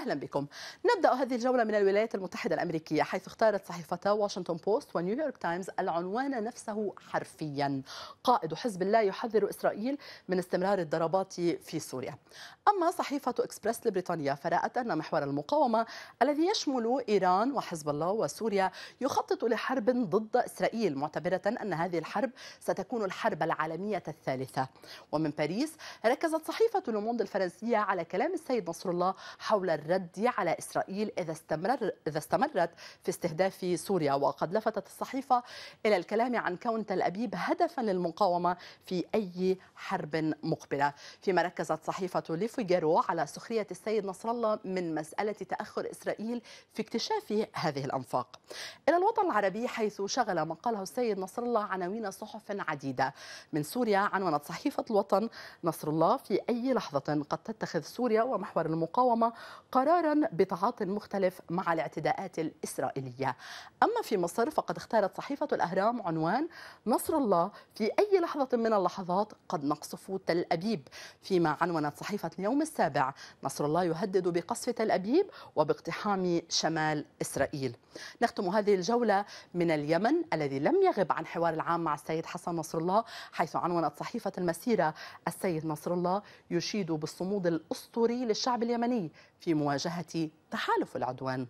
أهلا بكم نبدأ هذه الجولة من الولايات المتحدة الأمريكية حيث اختارت صحيفتا واشنطن بوست ونيويورك تايمز العنوان نفسه حرفيا قائد حزب الله يحذر إسرائيل من استمرار الضربات في سوريا أما صحيفة إكسبرس البريطانية فرأت أن محور المقاومة الذي يشمل إيران وحزب الله وسوريا يخطط لحرب ضد إسرائيل معتبرة أن هذه الحرب ستكون الحرب العالمية الثالثة ومن باريس ركزت صحيفة لوموند الفرنسية على كلام السيد نصر الله حول الرد الرد على إسرائيل إذا استمر إذا استمرت في استهداف سوريا وقد لفتت الصحيفة إلى الكلام عن كون تل أبيب هدفا للمقاومة في أي حرب مقبلة فيما ركزت صحيفة ليفيجيرو على سخرية السيد نصر الله من مسألة تأخر إسرائيل في اكتشاف هذه الأنفاق إلى الوطن العربي حيث شغل مقاله السيد نصر الله عناوين صحف عديدة من سوريا عنونت صحيفة الوطن نصر الله في أي لحظة قد تتخذ سوريا ومحور المقاومة قرار قرارا بتعاطي مختلف مع الاعتداءات الإسرائيلية أما في مصر فقد اختارت صحيفة الأهرام عنوان نصر الله في أي لحظة من اللحظات قد نقصف تل أبيب فيما عنونت صحيفة اليوم السابع نصر الله يهدد بقصف تل أبيب وباقتحام شمال إسرائيل نختم هذه الجولة من اليمن الذي لم يغب عن حوار العام مع السيد حسن نصر الله حيث عنونت صحيفة المسيرة السيد نصر الله يشيد بالصمود الأسطوري للشعب اليمني في مواجهة مواجهة تحالف العدوان